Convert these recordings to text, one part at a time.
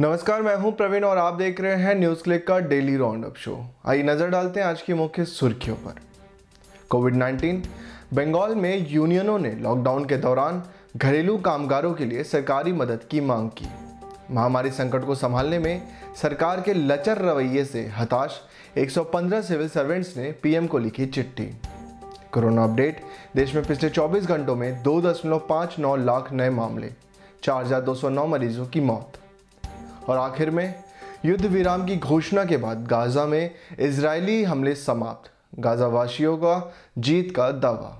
नमस्कार मैं हूं प्रवीण और आप देख रहे हैं न्यूज क्लिक का डेली राउंड अप शो आइए नजर डालते हैं आज की मुख्य सुर्खियों पर कोविड 19 बंगाल में यूनियनों ने लॉकडाउन के दौरान घरेलू कामगारों के लिए सरकारी मदद की मांग की महामारी संकट को संभालने में सरकार के लचर रवैये से हताश 115 सिविल सर्वेंट्स ने पीएम को लिखी चिट्ठी कोरोना अपडेट देश में पिछले 24 घंटों में 2.59 लाख नए मामले 4,209 मरीजों की मौत और आखिर में युद्ध विराम की घोषणा के बाद गाज़ा में इसराइली हमले समाप्त गाज़ावासियों का जीत का दावा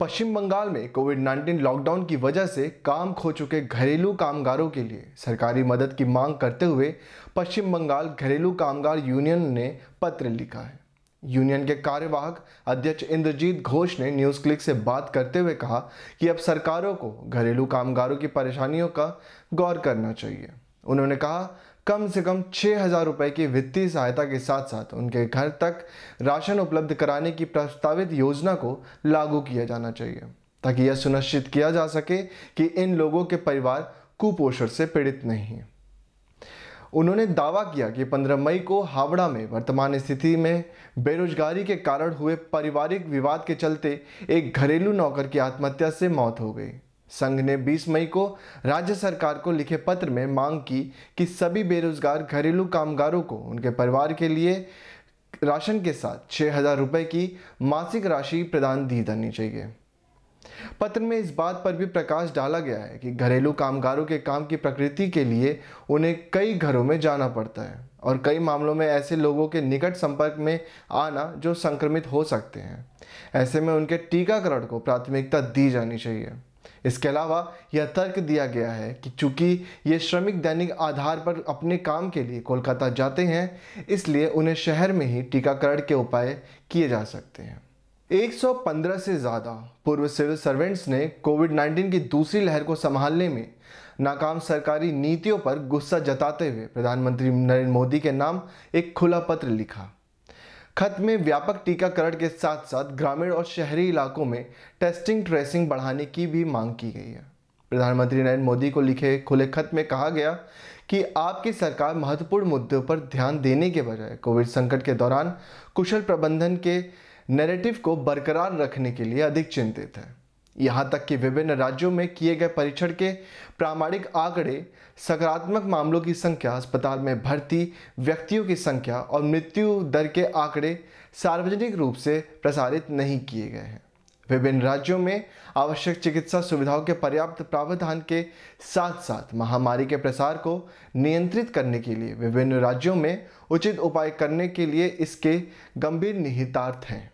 पश्चिम बंगाल में कोविड 19 लॉकडाउन की वजह से काम खो चुके घरेलू कामगारों के लिए सरकारी मदद की मांग करते हुए पश्चिम बंगाल घरेलू कामगार यूनियन ने पत्र लिखा है यूनियन के कार्यवाहक अध्यक्ष इंद्रजीत घोष ने न्यूज़ क्लिक से बात करते हुए कहा कि अब सरकारों को घरेलू कामगारों की परेशानियों का गौर करना चाहिए उन्होंने कहा कम से कम छः हज़ार रुपये की वित्तीय सहायता के साथ साथ उनके घर तक राशन उपलब्ध कराने की प्रस्तावित योजना को लागू किया जाना चाहिए ताकि यह सुनिश्चित किया जा सके कि इन लोगों के परिवार कुपोषण से पीड़ित नहीं उन्होंने दावा किया कि 15 मई को हावड़ा में वर्तमान स्थिति में बेरोजगारी के कारण हुए पारिवारिक विवाद के चलते एक घरेलू नौकर की आत्महत्या से मौत हो गई संघ ने 20 मई को राज्य सरकार को लिखे पत्र में मांग की कि सभी बेरोजगार घरेलू कामगारों को उनके परिवार के लिए राशन के साथ छह हज़ार रुपए की मासिक राशि प्रदान दी जानी चाहिए पत्र में इस बात पर भी प्रकाश डाला गया है कि घरेलू कामगारों के काम की प्रकृति के लिए उन्हें कई घरों में जाना पड़ता है और कई मामलों में ऐसे लोगों के निकट संपर्क में आना जो संक्रमित हो सकते हैं ऐसे में उनके टीकाकरण को प्राथमिकता दी जानी चाहिए इसके अलावा यह तर्क दिया गया है कि चूंकि ये श्रमिक दैनिक आधार पर अपने काम के लिए कोलकाता जाते हैं इसलिए उन्हें शहर में ही टीकाकरण के उपाय किए जा सकते हैं 115 से ज़्यादा पूर्व सिविल सर्वेंट्स ने कोविड 19 की दूसरी लहर को संभालने में नाकाम सरकारी नीतियों पर गुस्सा जताते हुए प्रधानमंत्री नरेंद्र मोदी के नाम एक खुला पत्र लिखा खत में व्यापक टीकाकरण के साथ साथ ग्रामीण और शहरी इलाकों में टेस्टिंग ट्रेसिंग बढ़ाने की भी मांग की गई है प्रधानमंत्री नरेंद्र मोदी को लिखे खुले खत में कहा गया कि आपकी सरकार महत्वपूर्ण मुद्दों पर ध्यान देने के बजाय कोविड संकट के दौरान कुशल प्रबंधन के नैरेटिव को बरकरार रखने के लिए अधिक चिंतित है यहाँ तक कि विभिन्न राज्यों में किए गए परीक्षण के प्रामाणिक आंकड़े सकारात्मक मामलों की संख्या अस्पताल में भर्ती व्यक्तियों की संख्या और मृत्यु दर के आंकड़े सार्वजनिक रूप से प्रसारित नहीं किए गए हैं विभिन्न राज्यों में आवश्यक चिकित्सा सुविधाओं के पर्याप्त प्रावधान के साथ साथ महामारी के प्रसार को नियंत्रित करने के लिए विभिन्न राज्यों में उचित उपाय करने के लिए इसके गंभीर निहितार्थ हैं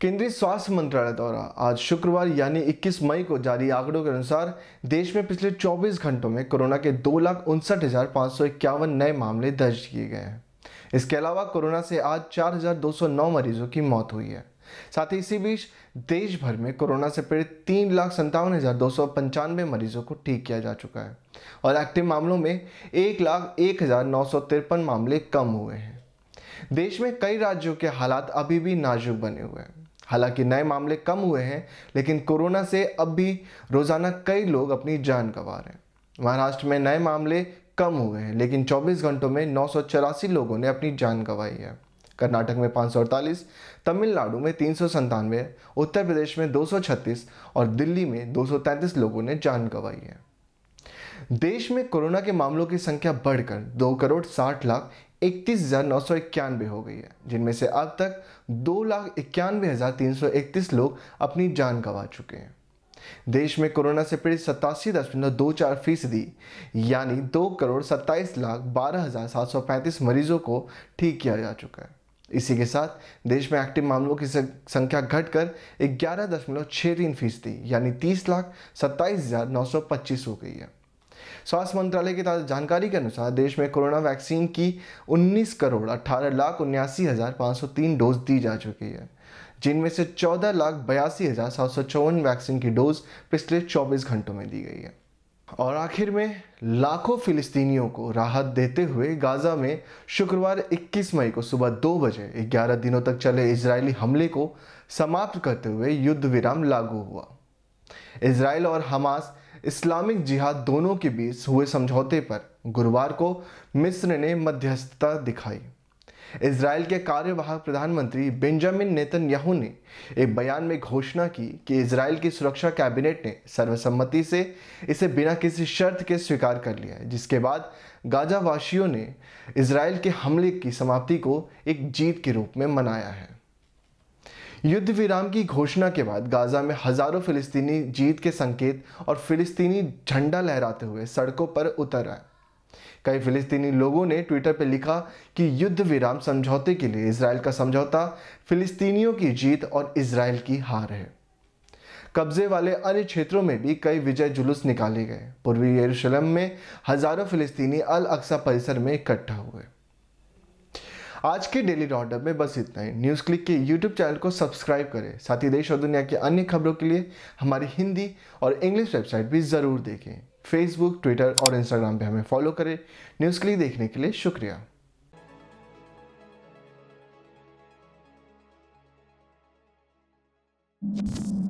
केंद्रीय स्वास्थ्य मंत्रालय द्वारा आज शुक्रवार यानी 21 मई को जारी आंकड़ों के अनुसार देश में पिछले 24 घंटों में कोरोना के दो लाख उनसठ हजार पाँच सौ इक्यावन नए मामले दर्ज किए गए हैं इसके अलावा कोरोना से आज 4,209 मरीजों की मौत हुई है साथ ही इसी बीच देश भर में कोरोना से पीड़ित तीन लाख संतावन हज़ार दो सौ पंचानवे मरीजों को ठीक किया जा चुका है और एक्टिव मामलों में एक लाख एक हज़ार नौ सौ तिरपन मामले कम हुए हैं देश में कई राज्यों के हालात अभी भी नाजुक बने हुए हैं हालांकि नए मामले कम हुए हैं लेकिन कोरोना से अब भी रोज़ाना कई लोग अपनी जान गंवा रहे हैं महाराष्ट्र में नए मामले कम हुए हैं लेकिन 24 घंटों में नौ लोगों ने अपनी जान गंवाई है कर्नाटक में पाँच तमिलनाडु में तीन उत्तर प्रदेश में 236 और दिल्ली में 233 लोगों ने जान गंवाई है देश में कोरोना के मामलों की संख्या बढ़कर दो करोड़ साठ लाख इकतीस हज़ार नौ सौ इक्यानवे हो गई है जिनमें से अब तक दो लाख इक्यानवे हज़ार तीन सौ इकतीस लोग अपनी जान गंवा चुके हैं देश में कोरोना से पीड़ित सतासी दशमलव दो चार फीसदी यानी दो करोड़ सत्ताईस लाख बारह हज़ार सात सौ पैंतीस मरीजों को ठीक किया जा चुका है इसी के साथ देश में एक्टिव मामलों की संख्या घटकर ग्यारह दशमलव छः तीन फीसदी यानी तीस लाख सत्ताईस हज़ार नौ सौ पच्चीस हो गई है स्वास्थ्य मंत्रालय की ताज़ा जानकारी के अनुसार देश में कोरोना वैक्सीन की 19 करोड़ अट्ठारह लाख उन्यासी हज़ार पाँच डोज दी जा चुकी है जिनमें से चौदह लाख बयासी हज़ार सात सौ चौवन वैक्सीन की डोज पिछले 24 घंटों में दी गई है और आखिर में लाखों फिलिस्तीनियों को राहत देते हुए गाज़ा में शुक्रवार 21 मई को सुबह दो बजे 11 दिनों तक चले इसराइली हमले को समाप्त करते हुए युद्ध विराम लागू हुआ इसराइल और हमास इस्लामिक जिहाद दोनों के बीच हुए समझौते पर गुरुवार को मिस्र ने मध्यस्थता दिखाई इसराइल के कार्यवाहक प्रधानमंत्री बेंजामिन नेतन्याहू ने एक बयान में घोषणा की कि इसराइल की सुरक्षा कैबिनेट ने सर्वसम्मति से इसे बिना किसी शर्त के स्वीकार कर लिया है जिसके बाद गाजावासियों ने इसराइल के हमले की समाप्ति को एक जीत के रूप में मनाया है युद्ध विराम की घोषणा के बाद गाजा में हजारों फिलिस्तीनी जीत के संकेत और फिलिस्तीनी झंडा लहराते हुए सड़कों पर उतर आए कई फिलिस्तीनी लोगों ने ट्विटर पर लिखा कि युद्ध विराम समझौते के लिए इसराइल का समझौता फिलिस्तीनियों की जीत और इसराइल की हार है कब्जे वाले अन्य क्षेत्रों में भी कई विजय जुलूस निकाले गए पूर्वी यरूशलेम में हजारों फिलिस्तीनी अल अक्सा परिसर में इकट्ठा हुए आज के डेली रॉडअप में बस इतना ही न्यूज़ क्लिक के यूट्यूब चैनल को सब्सक्राइब करें साथ ही देश और दुनिया की अन्य खबरों के लिए हमारी हिंदी और इंग्लिश वेबसाइट भी ज़रूर देखें फेसबुक ट्विटर और इंस्टाग्राम पर हमें फॉलो करें न्यूज़ क्लिक देखने के लिए शुक्रिया you